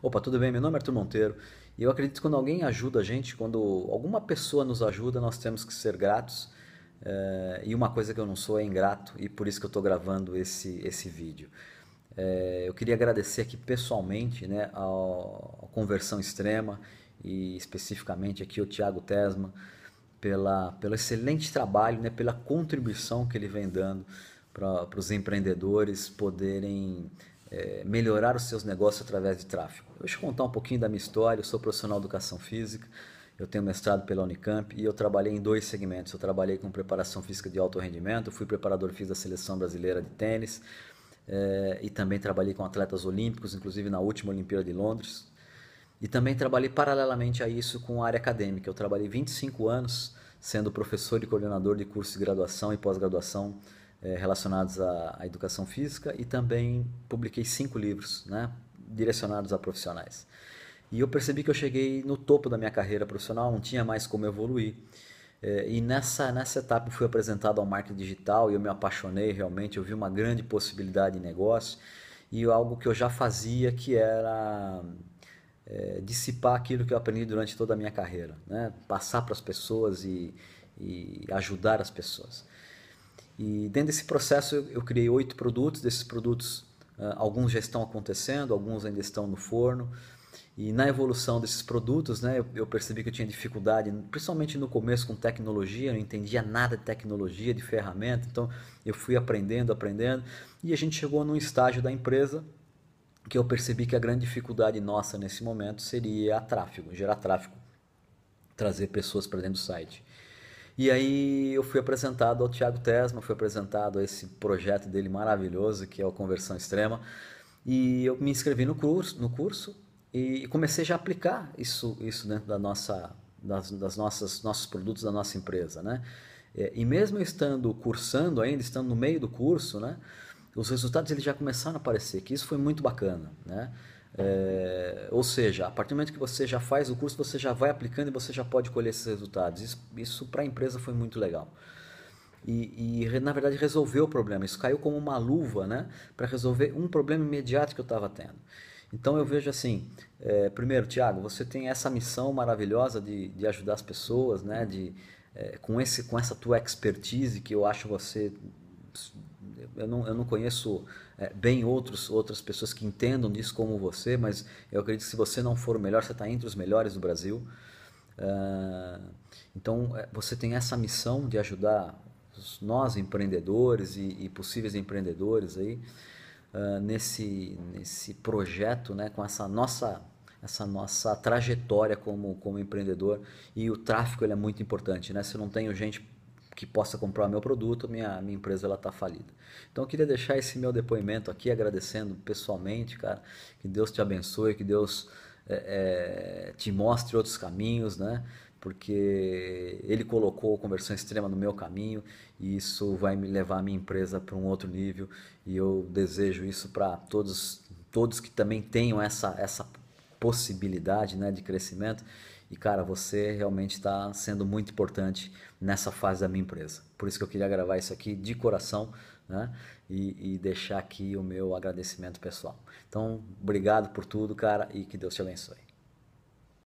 Opa, tudo bem? Meu nome é Arthur Monteiro e eu acredito que quando alguém ajuda a gente, quando alguma pessoa nos ajuda, nós temos que ser gratos. É, e uma coisa que eu não sou é ingrato e por isso que eu estou gravando esse, esse vídeo. É, eu queria agradecer aqui pessoalmente né, a Conversão Extrema e especificamente aqui o Tiago Tesma pela, pelo excelente trabalho, né, pela contribuição que ele vem dando para os empreendedores poderem é, melhorar os seus negócios através de tráfego. Deixa eu contar um pouquinho da minha história. Eu sou profissional de educação física, eu tenho mestrado pela Unicamp e eu trabalhei em dois segmentos. Eu trabalhei com preparação física de alto rendimento, fui preparador físico da seleção brasileira de tênis é, e também trabalhei com atletas olímpicos, inclusive na última Olimpíada de Londres. E também trabalhei paralelamente a isso com a área acadêmica. Eu trabalhei 25 anos sendo professor e coordenador de cursos de graduação e pós-graduação é, relacionados à, à, educação física e também publiquei cinco livros né, direcionados a profissionais. E eu percebi que eu cheguei no topo da minha carreira profissional, não tinha mais como evoluir. É, e nessa, nessa etapa eu fui apresentado ao marketing digital e eu me apaixonei realmente, eu vi uma grande possibilidade de negócio e algo que eu já fazia que era é, dissipar aquilo que eu aprendi durante toda a minha carreira, né? passar para as pessoas e, e ajudar as pessoas. E dentro desse processo eu criei oito produtos, desses produtos ah, alguns já estão acontecendo, alguns ainda estão no forno. E na evolução desses produtos, né, eu, percebi que eu tinha dificuldade, principalmente no começo com tecnologia, eu não entendia nada de tecnologia, de ferramenta, então eu fui aprendendo, aprendendo, e a gente chegou num estágio da empresa que eu percebi que a grande dificuldade nossa nesse momento seria a tráfego, gerar tráfego, trazer pessoas para dentro do site. E aí eu fui apresentado ao Tiago Tesma, fui apresentado a esse projeto dele maravilhoso que é o Conversão Extrema. E eu me inscrevi no curso, no curso e comecei já a aplicar isso, isso dentro da nossa, das, das nossas, nossos produtos da nossa empresa, né? É, e mesmo estando cursando ainda, estando no meio do curso, né? Os resultados eles já começaram a aparecer, que isso foi muito bacana, né? É, ou seja, a partir do momento que você já faz o curso, você já vai aplicando e você já pode colher esses resultados. Isso, isso para a empresa foi muito legal. E, e, na verdade resolveu o problema. Isso caiu como uma luva né, para resolver um problema imediato que eu estava tendo. Então eu vejo assim, é, primeiro, Tiago, você tem essa missão maravilhosa de, de ajudar as pessoas, né, de, é, com, esse, com essa tua expertise que eu acho você eu não, eu não conheço é, bem outros, outras pessoas que entendam disso como você, mas eu acredito que se você não for o melhor, você está entre os melhores do Brasil. Uh, então, é, você tem essa missão de ajudar nós, empreendedores e, e possíveis empreendedores aí, uh, nesse, nesse projeto, né, com essa nossa essa nossa trajetória como, como empreendedor e o tráfego ele é muito importante, né? Se não tenho gente que possa comprar meu produto, minha, minha empresa ela está falida. Então eu queria deixar esse meu depoimento aqui, agradecendo pessoalmente, cara, que Deus te abençoe, que Deus é, é, te mostre outros caminhos, né? Porque ele colocou conversão extrema no meu caminho e isso vai me levar a minha empresa para um outro nível e eu desejo isso para todos todos que também tenham essa essa possibilidade, né, de crescimento e cara, você realmente está sendo muito importante nessa fase da minha empresa. Por isso que eu queria gravar isso aqui de coração, né? E, e deixar aqui o meu agradecimento pessoal. Então, obrigado por tudo, cara, e que Deus te abençoe.